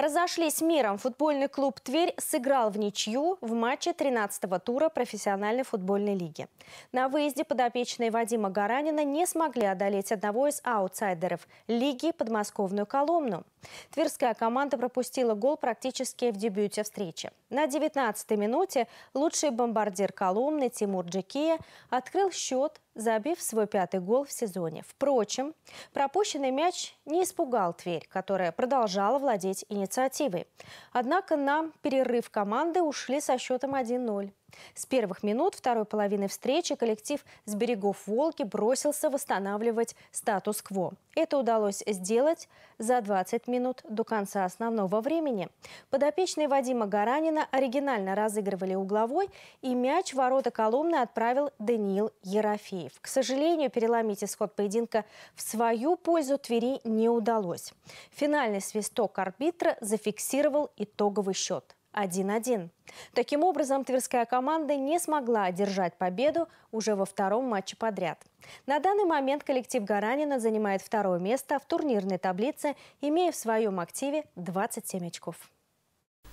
Разошлись миром. Футбольный клуб «Тверь» сыграл в ничью в матче 13-го тура профессиональной футбольной лиги. На выезде подопечные Вадима Гаранина не смогли одолеть одного из аутсайдеров лиги подмосковную Коломну. Тверская команда пропустила гол практически в дебюте встречи. На 19-й минуте лучший бомбардир Коломны Тимур Джекия открыл счет, забив свой пятый гол в сезоне. Впрочем, пропущенный мяч не испугал Тверь, которая продолжала владеть инициативой инициативой. Однако на перерыв команды ушли со счетом 1-0. С первых минут второй половины встречи коллектив «С берегов Волги» бросился восстанавливать статус-кво. Это удалось сделать за 20 минут до конца основного времени. Подопечные Вадима Гаранина оригинально разыгрывали угловой, и мяч в ворота Коломны отправил Даниил Ерофеев. К сожалению, переломить исход поединка в свою пользу Твери не удалось. Финальный свисток арбитра зафиксировал итоговый счет – 1-1. Таким образом, тверская команда не смогла одержать победу уже во втором матче подряд. На данный момент коллектив Гаранина занимает второе место в турнирной таблице, имея в своем активе 27 очков.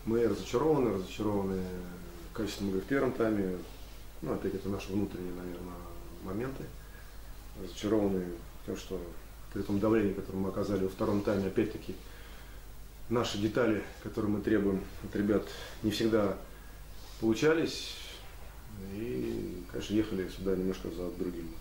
Мы разочарованы, разочарованы качеством игры в первом тайме. Ну, опять это наши внутренние, наверное, моменты. Разочарованы тем, что при том давлении, которое мы оказали во втором тайме, опять-таки, наши детали, которые мы требуем от ребят, не всегда получались. И, конечно, ехали сюда немножко за другим.